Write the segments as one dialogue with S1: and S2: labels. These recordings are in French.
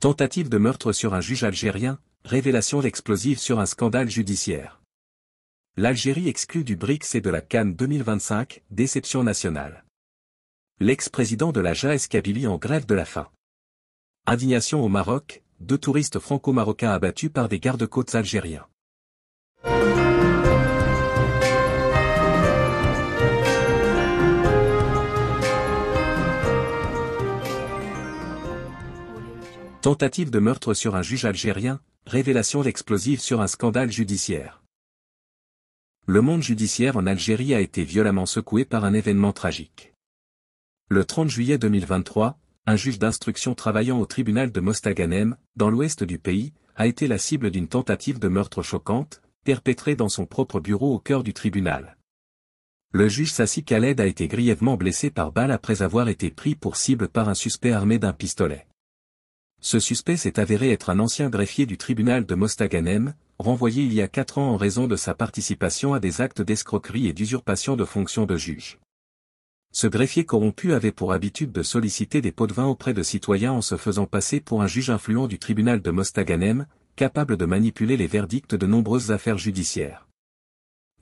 S1: Tentative de meurtre sur un juge algérien, révélation d'explosives sur un scandale judiciaire. L'Algérie exclue du BRICS et de la Cannes 2025, déception nationale. L'ex-président de la Jaes Kabylie en grève de la faim. Indignation au Maroc, deux touristes franco-marocains abattus par des gardes-côtes algériens. Tentative de meurtre sur un juge algérien, révélation explosive sur un scandale judiciaire. Le monde judiciaire en Algérie a été violemment secoué par un événement tragique. Le 30 juillet 2023, un juge d'instruction travaillant au tribunal de Mostaganem, dans l'ouest du pays, a été la cible d'une tentative de meurtre choquante, perpétrée dans son propre bureau au cœur du tribunal. Le juge Sassi Khaled a été grièvement blessé par balle après avoir été pris pour cible par un suspect armé d'un pistolet. Ce suspect s'est avéré être un ancien greffier du tribunal de Mostaganem, renvoyé il y a quatre ans en raison de sa participation à des actes d'escroquerie et d'usurpation de fonctions de juge. Ce greffier corrompu avait pour habitude de solliciter des pots de vin auprès de citoyens en se faisant passer pour un juge influent du tribunal de Mostaganem, capable de manipuler les verdicts de nombreuses affaires judiciaires.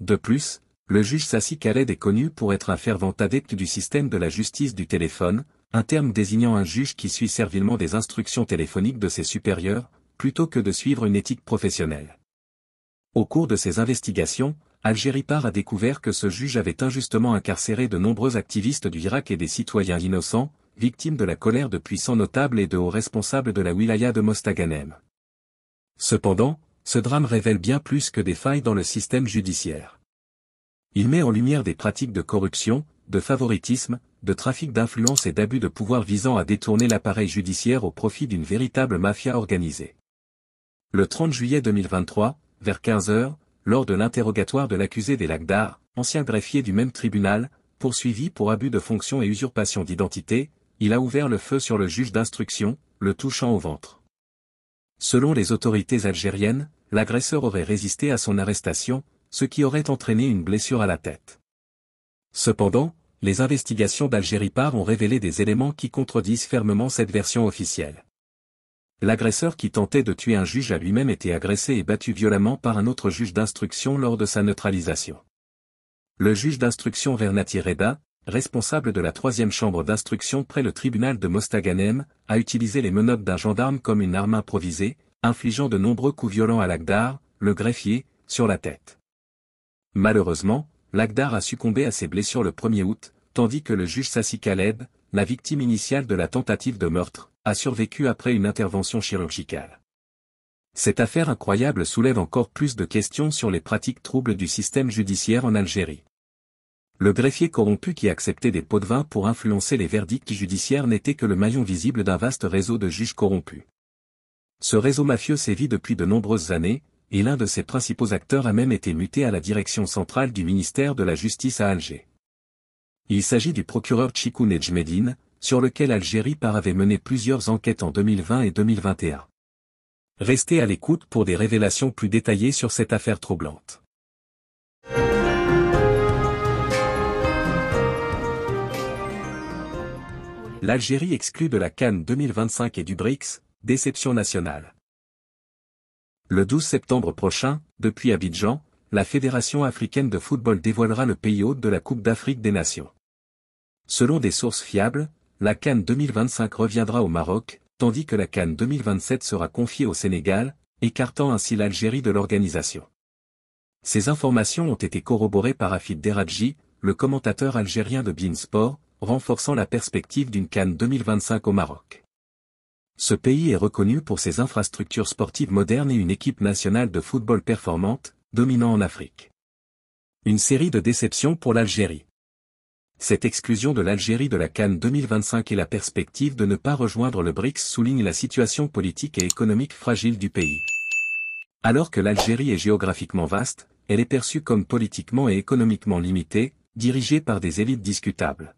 S1: De plus, le juge Sassi Khaled est connu pour être un fervent adepte du système de la justice du téléphone, un terme désignant un juge qui suit servilement des instructions téléphoniques de ses supérieurs, plutôt que de suivre une éthique professionnelle. Au cours de ses investigations, Algérie part a découvert que ce juge avait injustement incarcéré de nombreux activistes du Irak et des citoyens innocents, victimes de la colère de puissants notables et de hauts responsables de la wilaya de Mostaganem. Cependant, ce drame révèle bien plus que des failles dans le système judiciaire. Il met en lumière des pratiques de corruption, de favoritisme, de trafic d'influence et d'abus de pouvoir visant à détourner l'appareil judiciaire au profit d'une véritable mafia organisée. Le 30 juillet 2023, vers 15h, lors de l'interrogatoire de l'accusé des Lagdars, ancien greffier du même tribunal, poursuivi pour abus de fonction et usurpation d'identité, il a ouvert le feu sur le juge d'instruction, le touchant au ventre. Selon les autorités algériennes, l'agresseur aurait résisté à son arrestation, ce qui aurait entraîné une blessure à la tête. Cependant, les investigations d'Algérie Par ont révélé des éléments qui contredisent fermement cette version officielle. L'agresseur qui tentait de tuer un juge a lui-même été agressé et battu violemment par un autre juge d'instruction lors de sa neutralisation. Le juge d'instruction Vernati Reda, responsable de la troisième chambre d'instruction près le tribunal de Mostaganem, a utilisé les menottes d'un gendarme comme une arme improvisée, infligeant de nombreux coups violents à Lagdar, le greffier, sur la tête. Malheureusement, Lagdar a succombé à ses blessures le 1er août, tandis que le juge Sassi Khaled, la victime initiale de la tentative de meurtre, a survécu après une intervention chirurgicale. Cette affaire incroyable soulève encore plus de questions sur les pratiques troubles du système judiciaire en Algérie. Le greffier corrompu qui acceptait des pots de vin pour influencer les verdicts judiciaires n'était que le maillon visible d'un vaste réseau de juges corrompus. Ce réseau mafieux sévit depuis de nombreuses années, et l'un de ses principaux acteurs a même été muté à la direction centrale du ministère de la Justice à Alger. Il s'agit du procureur Chikou Medine, sur lequel Algérie par avait mené plusieurs enquêtes en 2020 et 2021. Restez à l'écoute pour des révélations plus détaillées sur cette affaire troublante. L'Algérie exclut de la Cannes 2025 et du BRICS, déception nationale. Le 12 septembre prochain, depuis Abidjan, la Fédération africaine de football dévoilera le pays hôte de la Coupe d'Afrique des Nations. Selon des sources fiables, la Cannes 2025 reviendra au Maroc, tandis que la Cannes 2027 sera confiée au Sénégal, écartant ainsi l'Algérie de l'organisation. Ces informations ont été corroborées par Afid Deradji, le commentateur algérien de Bein renforçant la perspective d'une Cannes 2025 au Maroc. Ce pays est reconnu pour ses infrastructures sportives modernes et une équipe nationale de football performante, dominant en Afrique. Une série de déceptions pour l'Algérie. Cette exclusion de l'Algérie de la Cannes 2025 et la perspective de ne pas rejoindre le BRICS soulignent la situation politique et économique fragile du pays. Alors que l'Algérie est géographiquement vaste, elle est perçue comme politiquement et économiquement limitée, dirigée par des élites discutables.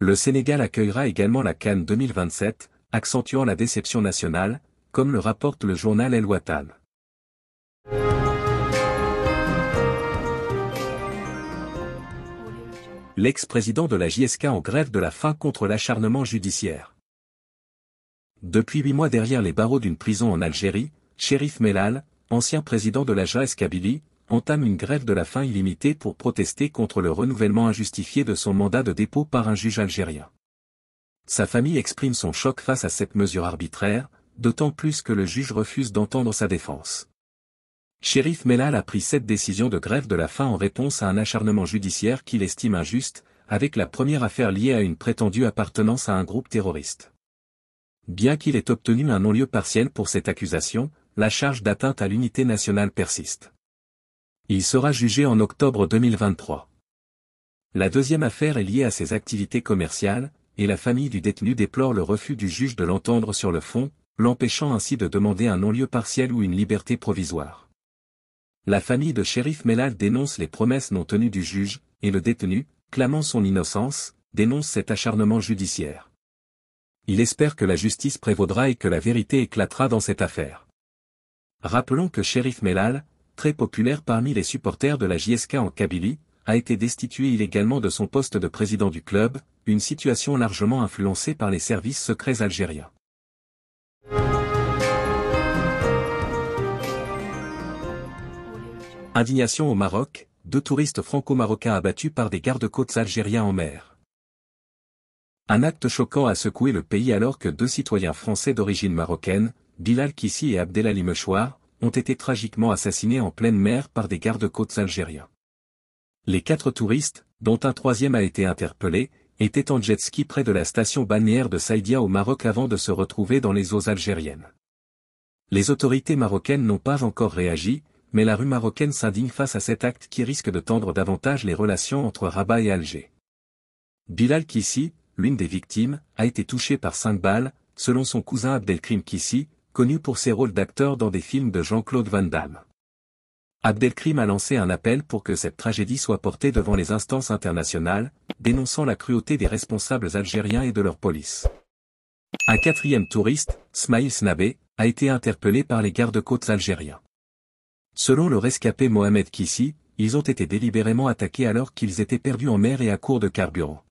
S1: Le Sénégal accueillera également la Cannes 2027, accentuant la déception nationale, comme le rapporte le journal El Watan. L'ex-président de la JSK en grève de la faim contre l'acharnement judiciaire. Depuis huit mois derrière les barreaux d'une prison en Algérie, Shérif Mellal, ancien président de la JSK Kabylie, entame une grève de la faim illimitée pour protester contre le renouvellement injustifié de son mandat de dépôt par un juge algérien. Sa famille exprime son choc face à cette mesure arbitraire, d'autant plus que le juge refuse d'entendre sa défense. Shérif Mellal a pris cette décision de grève de la faim en réponse à un acharnement judiciaire qu'il estime injuste, avec la première affaire liée à une prétendue appartenance à un groupe terroriste. Bien qu'il ait obtenu un non-lieu partiel pour cette accusation, la charge d'atteinte à l'unité nationale persiste. Il sera jugé en octobre 2023. La deuxième affaire est liée à ses activités commerciales, et la famille du détenu déplore le refus du juge de l'entendre sur le fond, l'empêchant ainsi de demander un non-lieu partiel ou une liberté provisoire. La famille de shérif Mellal dénonce les promesses non tenues du juge, et le détenu, clamant son innocence, dénonce cet acharnement judiciaire. Il espère que la justice prévaudra et que la vérité éclatera dans cette affaire. Rappelons que shérif Mellal, très populaire parmi les supporters de la JSK en Kabylie, a été destitué illégalement de son poste de président du club, une situation largement influencée par les services secrets algériens. Indignation au Maroc, deux touristes franco-marocains abattus par des gardes-côtes algériens en mer. Un acte choquant a secoué le pays alors que deux citoyens français d'origine marocaine, Bilal Kissi et Abdelali Mechouar, ont été tragiquement assassinés en pleine mer par des gardes-côtes algériens. Les quatre touristes, dont un troisième a été interpellé, était en jet ski près de la station balnéaire de Saïdia au Maroc avant de se retrouver dans les eaux algériennes. Les autorités marocaines n'ont pas encore réagi, mais la rue marocaine s'indigne face à cet acte qui risque de tendre davantage les relations entre Rabat et Alger. Bilal Kissi, l'une des victimes, a été touché par cinq balles, selon son cousin Abdelkrim Kissi, connu pour ses rôles d'acteur dans des films de Jean-Claude Van Damme. Abdelkrim a lancé un appel pour que cette tragédie soit portée devant les instances internationales, dénonçant la cruauté des responsables algériens et de leur police. Un quatrième touriste, Smaïl Snabe, a été interpellé par les gardes-côtes algériens. Selon le rescapé Mohamed Kissi, ils ont été délibérément attaqués alors qu'ils étaient perdus en mer et à court de carburant.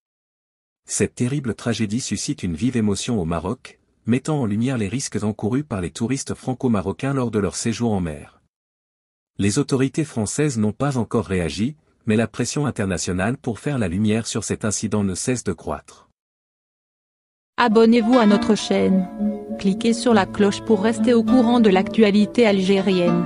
S1: Cette terrible tragédie suscite une vive émotion au Maroc, mettant en lumière les risques encourus par les touristes franco-marocains lors de leur séjour en mer. Les autorités françaises n'ont pas encore réagi, mais la pression internationale pour faire la lumière sur cet incident ne cesse de croître. Abonnez-vous à notre chaîne. Cliquez sur la cloche pour rester au courant de l'actualité algérienne.